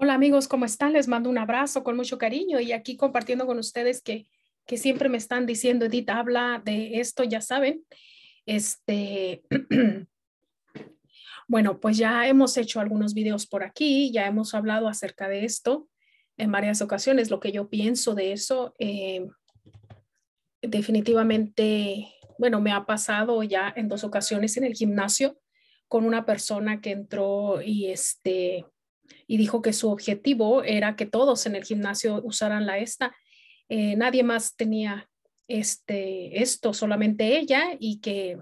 Hola amigos, ¿cómo están? Les mando un abrazo con mucho cariño y aquí compartiendo con ustedes que, que siempre me están diciendo, Edith, habla de esto, ya saben. Este, bueno, pues ya hemos hecho algunos videos por aquí, ya hemos hablado acerca de esto en varias ocasiones, lo que yo pienso de eso. Eh, definitivamente, bueno, me ha pasado ya en dos ocasiones en el gimnasio con una persona que entró y este y dijo que su objetivo era que todos en el gimnasio usaran la esta. Eh, nadie más tenía este, esto, solamente ella y que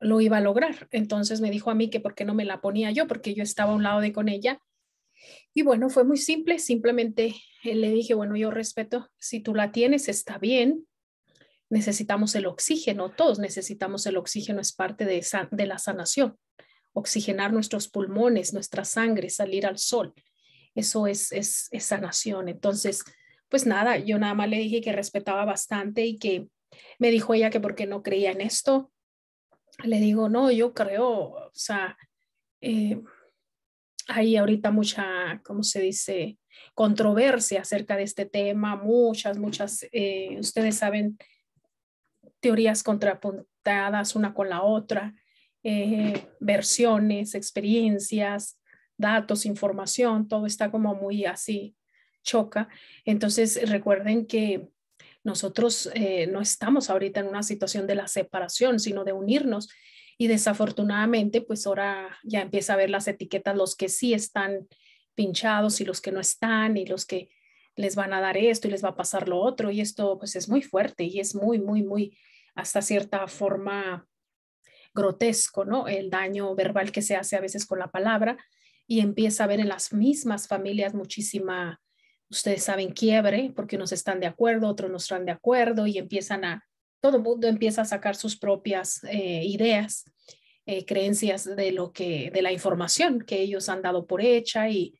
lo iba a lograr. Entonces me dijo a mí que por qué no me la ponía yo, porque yo estaba a un lado de con ella. Y bueno, fue muy simple, simplemente eh, le dije, bueno, yo respeto, si tú la tienes, está bien, necesitamos el oxígeno, todos necesitamos el oxígeno, es parte de, de la sanación oxigenar nuestros pulmones, nuestra sangre, salir al sol. Eso es, es, sanación. Entonces, pues nada, yo nada más le dije que respetaba bastante y que me dijo ella que porque no creía en esto. Le digo, no, yo creo, o sea, eh, hay ahorita mucha, ¿cómo se dice? Controversia acerca de este tema, muchas, muchas, eh, ustedes saben, teorías contrapuntadas una con la otra. Eh, versiones, experiencias, datos, información, todo está como muy así, choca. Entonces recuerden que nosotros eh, no estamos ahorita en una situación de la separación, sino de unirnos. Y desafortunadamente, pues ahora ya empieza a ver las etiquetas, los que sí están pinchados y los que no están y los que les van a dar esto y les va a pasar lo otro. Y esto pues es muy fuerte y es muy, muy, muy, hasta cierta forma grotesco, ¿no? El daño verbal que se hace a veces con la palabra y empieza a ver en las mismas familias muchísima, ustedes saben, quiebre, porque unos están de acuerdo, otros no están de acuerdo y empiezan a, todo el mundo empieza a sacar sus propias eh, ideas, eh, creencias de lo que, de la información que ellos han dado por hecha y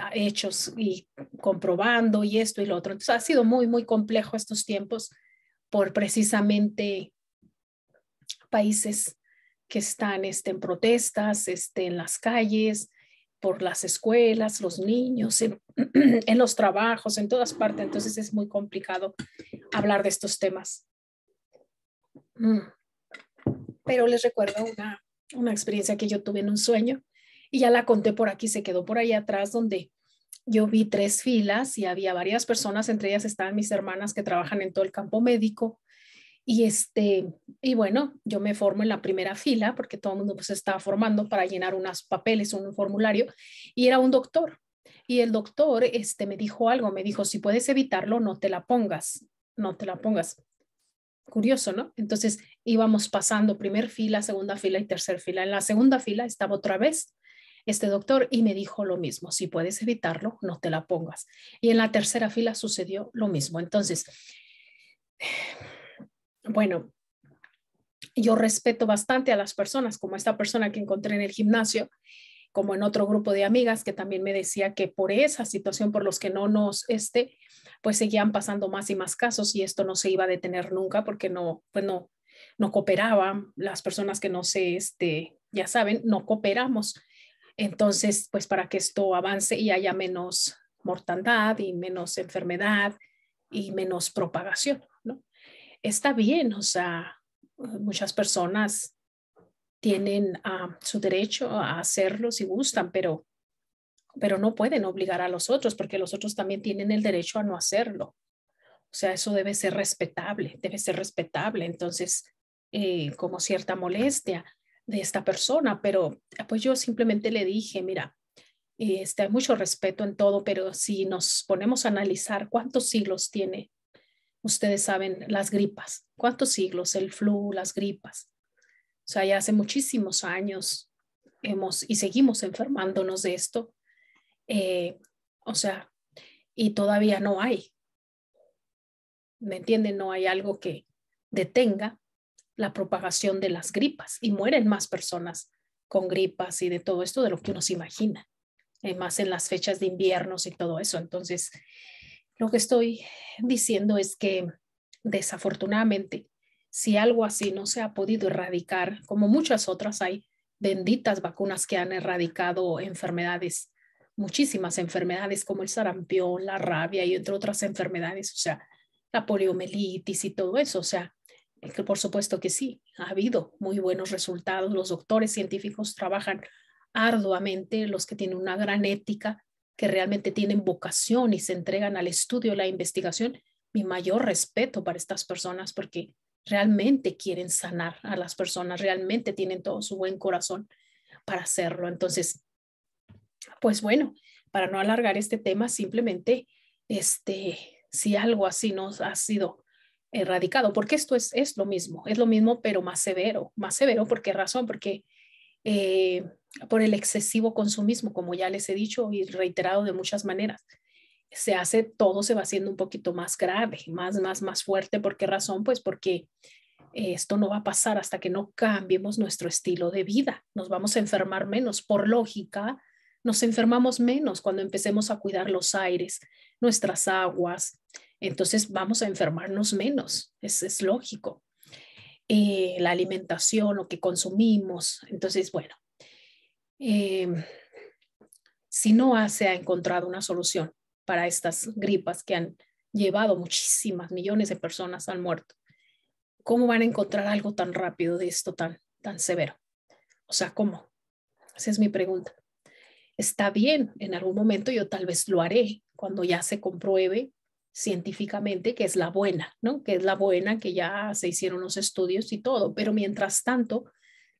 ah, hechos y comprobando y esto y lo otro. Entonces ha sido muy, muy complejo estos tiempos por precisamente países que están este, en protestas, este, en las calles, por las escuelas, los niños, en, los trabajos, en todas partes. Entonces es muy complicado hablar de estos temas. Mm. Pero les recuerdo una, una experiencia que yo tuve en un sueño y ya la conté por aquí, se quedó por ahí atrás donde yo vi tres filas y había varias personas, entre ellas estaban mis hermanas que trabajan en todo el campo médico y, este, y bueno, yo me formo en la primera fila porque todo el mundo pues, se pues estaba formando para llenar unos papeles, un formulario, y era un doctor. Y el doctor este, me dijo algo, me dijo, si puedes evitarlo, no te la pongas, no te la pongas. Curioso, ¿no? Entonces íbamos pasando primer fila, segunda fila y tercera fila. En la segunda fila estaba otra vez este doctor y me dijo lo mismo, si puedes evitarlo, no te la pongas. Y en la tercera fila sucedió lo mismo. Entonces, bueno, yo respeto bastante a las personas, como esta persona que encontré en el gimnasio, como en otro grupo de amigas que también me decía que por esa situación, por los que no nos, esté, pues seguían pasando más y más casos y esto no se iba a detener nunca porque no, pues no, cooperaban las personas que no se, este, ya saben, no cooperamos. Entonces, pues para que esto avance y haya menos mortandad y menos enfermedad y menos propagación está bien, o sea, muchas personas tienen ah, su derecho a hacerlo si gustan, pero, pero no pueden obligar a los otros porque los otros también tienen el derecho a no hacerlo. O sea, eso debe ser respetable, debe ser respetable. Entonces, eh, como cierta molestia de esta persona, pero pues yo simplemente le dije, mira, este, hay mucho respeto en todo, pero si nos ponemos a analizar cuántos siglos tiene ustedes saben, las gripas. ¿Cuántos siglos? El flu, las gripas. O sea, ya hace muchísimos años hemos y seguimos enfermándonos de esto. Eh, o sea, y todavía no hay. ¿Me entienden? No hay algo que detenga la propagación de las gripas y mueren más personas con gripas y de todo esto de lo que uno se imagina, eh, más en las fechas de inviernos y todo eso. Entonces, lo que estoy diciendo es que desafortunadamente, si algo así no se ha podido erradicar, como muchas otras hay benditas vacunas que han erradicado enfermedades, muchísimas enfermedades como el sarampión, la rabia y entre otras enfermedades, o sea, la poliomielitis y todo eso, o sea, que por supuesto que sí, ha habido muy buenos resultados, los doctores científicos trabajan arduamente, los que tienen una gran ética que realmente tienen vocación y se entregan al estudio, la investigación, mi mayor respeto para estas personas porque realmente quieren sanar a las personas, realmente tienen todo su buen corazón para hacerlo. Entonces, pues bueno, para no alargar este tema, simplemente, este, si algo así nos ha sido erradicado, porque esto es, es lo mismo, es lo mismo, pero más severo, más severo, ¿por qué razón? Porque eh, por el excesivo consumismo, como ya les he dicho y reiterado de muchas maneras. Se hace, todo se va haciendo un poquito más grave, más, más, más fuerte. ¿Por qué razón? Pues porque eh, esto no va a pasar hasta que no cambiemos nuestro estilo de vida. Nos vamos a enfermar menos. Por lógica, nos enfermamos menos cuando empecemos a cuidar los aires, nuestras aguas. Entonces vamos a enfermarnos menos. Es, es lógico. Eh, la alimentación, lo que consumimos. Entonces, bueno, em, si no se ha encontrado una solución para estas gripas que han llevado muchísimas millones de personas al muerto, ¿cómo van a encontrar algo tan rápido de esto tan, tan severo? O sea, ¿cómo? Esa es mi pregunta. Está bien, en algún momento yo tal vez lo haré cuando ya se compruebe científicamente que es la buena, ¿no? Que es la buena, que ya se hicieron los estudios y todo, pero mientras tanto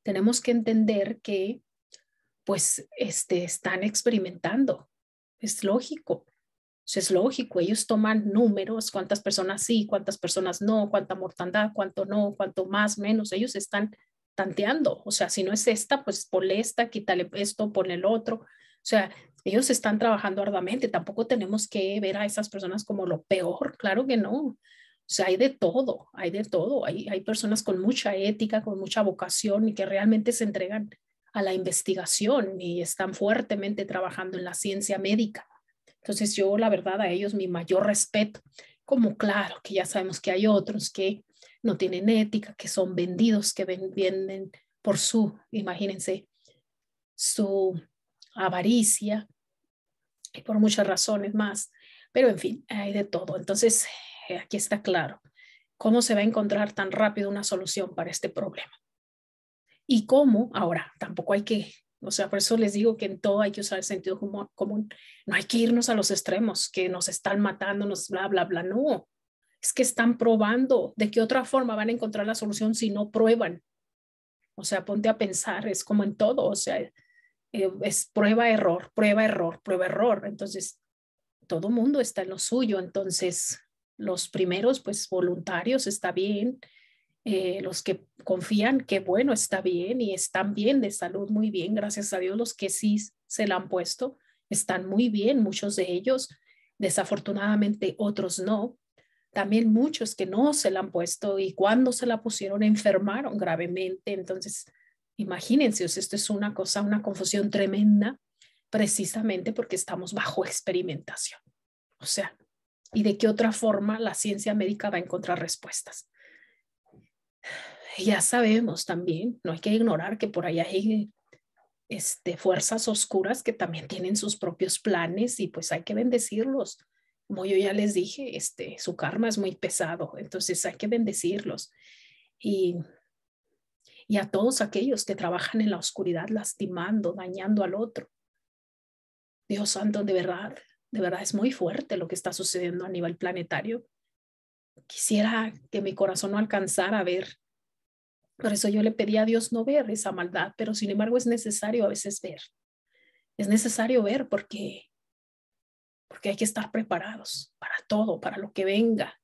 tenemos que entender que pues este, están experimentando, es lógico, es lógico, ellos toman números, cuántas personas sí, cuántas personas no, cuánta mortandad, cuánto no, cuánto más, menos, ellos están tanteando, o sea, si no es esta, pues ponle esta, quítale esto, ponle el otro, o sea, ellos están trabajando arduamente, tampoco tenemos que ver a esas personas como lo peor, claro que no. O sea, hay de todo, hay de todo. Hay, hay personas con mucha ética, con mucha vocación y que realmente se entregan a la investigación y están fuertemente trabajando en la ciencia médica. Entonces yo la verdad a ellos mi mayor respeto, como claro que ya sabemos que hay otros que no tienen ética, que son vendidos, que venden por su, imagínense, su avaricia y por muchas razones más. Pero en fin, hay de todo. Entonces, eh, aquí está claro cómo se va a encontrar tan rápido una solución para este problema. Y cómo, ahora, tampoco hay que, o sea, por eso les digo que en todo hay que usar el sentido común. No hay que irnos a los extremos, que nos están matando, nos bla, bla, bla. No, es que están probando. ¿De qué otra forma van a encontrar la solución si no prueban? O sea, ponte a pensar, es como en todo, o sea, eh, es prueba, error, prueba, error, prueba, error. Entonces, todo mundo está en lo suyo. Entonces, los primeros, pues voluntarios, está bien. Eh, los que confían, que bueno, está bien y están bien de salud, muy bien, gracias a Dios. Los que sí se la han puesto, están muy bien, muchos de ellos. Desafortunadamente, otros no. También muchos que no se la han puesto y cuando se la pusieron enfermaron gravemente. Entonces, Imagínense, esto es una cosa, una confusión tremenda, precisamente porque estamos bajo experimentación. O sea, ¿y de qué otra forma la ciencia médica va a encontrar respuestas? Ya sabemos también, no hay que ignorar que por allá hay este, fuerzas oscuras que también tienen sus propios planes y pues hay que bendecirlos. Como yo ya les dije, este, su karma es muy pesado, entonces hay que bendecirlos. Y y a todos aquellos que trabajan en la oscuridad lastimando, dañando al otro. Dios santo, de verdad, de verdad es muy fuerte lo que está sucediendo a nivel planetario. Quisiera que mi corazón no alcanzara a ver. Por eso yo le pedí a Dios no ver esa maldad, pero sin embargo es necesario a veces ver. Es necesario ver porque porque hay que estar preparados para todo, para lo que venga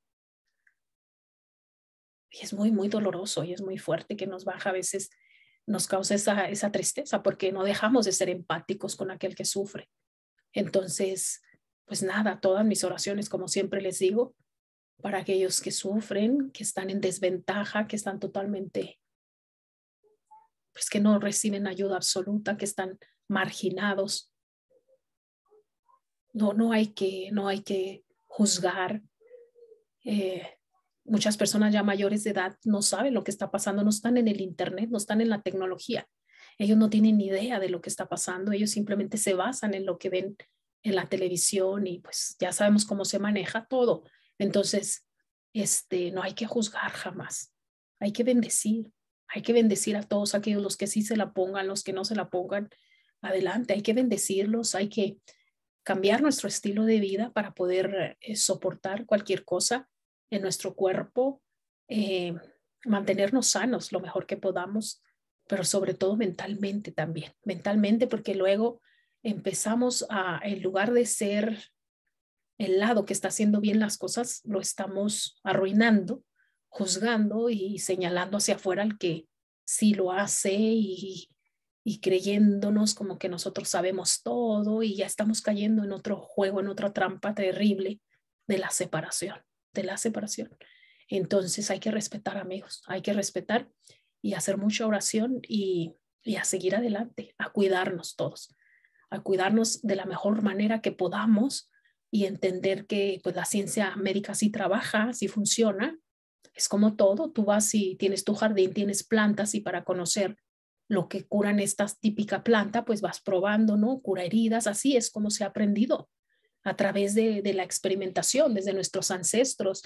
y es muy, muy doloroso y es muy fuerte que nos baja a veces, nos causa esa, tristeza porque no dejamos de ser empáticos con aquel que sufre. Entonces, pues nada, todas mis oraciones, como siempre les digo, para aquellos que sufren, que están en desventaja, que están totalmente, pues que no reciben ayuda absoluta, que están marginados. No, no hay que, no hay que juzgar. Eh, muchas personas ya mayores de edad no saben lo que está pasando, no están en el Internet, no están en la tecnología. Ellos no tienen ni idea de lo que está pasando, ellos simplemente se basan en lo que ven en la televisión y pues ya sabemos cómo se maneja todo. Entonces, este, no hay que juzgar jamás, hay que bendecir, hay que bendecir a todos aquellos, los que sí se la pongan, los que no se la pongan, adelante, hay que bendecirlos, hay que cambiar nuestro estilo de vida para poder eh, soportar cualquier cosa en nuestro cuerpo, eh, mantenernos sanos lo mejor que podamos, pero sobre todo mentalmente también, mentalmente porque luego empezamos a, en lugar de ser el lado que está haciendo bien las cosas, lo estamos arruinando, juzgando y señalando hacia afuera al que sí lo hace y creyéndonos como que nosotros sabemos todo y ya estamos cayendo en otro juego, en otra trampa terrible de la separación la separación. Entonces hay que respetar amigos, hay que respetar y hacer mucha oración y, a seguir adelante, a cuidarnos todos, a cuidarnos de la mejor manera que podamos y entender que pues la ciencia médica sí trabaja, sí funciona. Es como todo, tú vas y tienes tu jardín, tienes plantas y para conocer lo que curan estas típica planta, pues vas probando, ¿no? Cura heridas, así es como se ha aprendido a través de, de la experimentación, desde nuestros ancestros,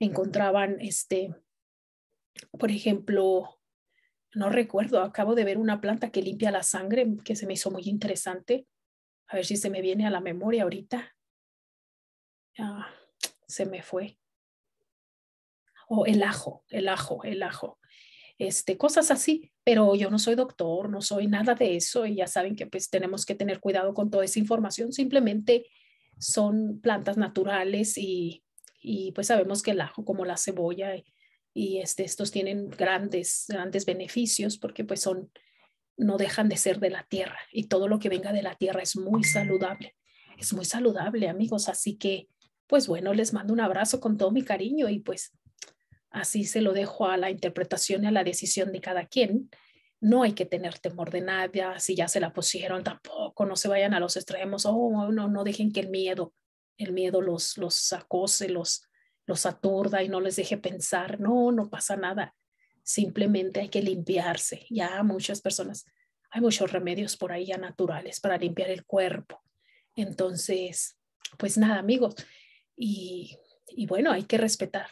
encontraban, este, por ejemplo, no recuerdo, acabo de ver una planta que limpia la sangre, que se me hizo muy interesante. A ver si se me viene a la memoria ahorita. Ah, se me fue. O oh, el ajo, el ajo, el ajo. Este, cosas así, pero yo no soy doctor, no soy nada de eso y ya saben que pues tenemos que tener cuidado con toda esa información, simplemente son plantas naturales y, y pues sabemos que el ajo como la cebolla y, este, estos tienen grandes, grandes beneficios porque pues son, no dejan de ser de la tierra y todo lo que venga de la tierra es muy saludable, es muy saludable amigos, así que pues bueno, les mando un abrazo con todo mi cariño y pues así se lo dejo a la interpretación y a la decisión de cada quien no hay que tener temor de nadie. si ya se la pusieron tampoco, no se vayan a los extremos, oh, no, no dejen que el miedo, el miedo los, los acose, los, los aturda y no les deje pensar, no, no pasa nada, simplemente hay que limpiarse, ya muchas personas, hay muchos remedios por ahí ya naturales para limpiar el cuerpo, entonces, pues nada, amigos, y, y bueno, hay que respetar,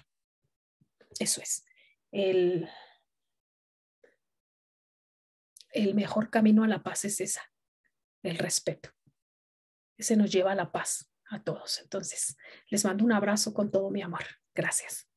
eso es. El, el mejor camino a la paz es esa, el respeto. Ese nos lleva a la paz a todos. Entonces, les mando un abrazo con todo mi amor. Gracias.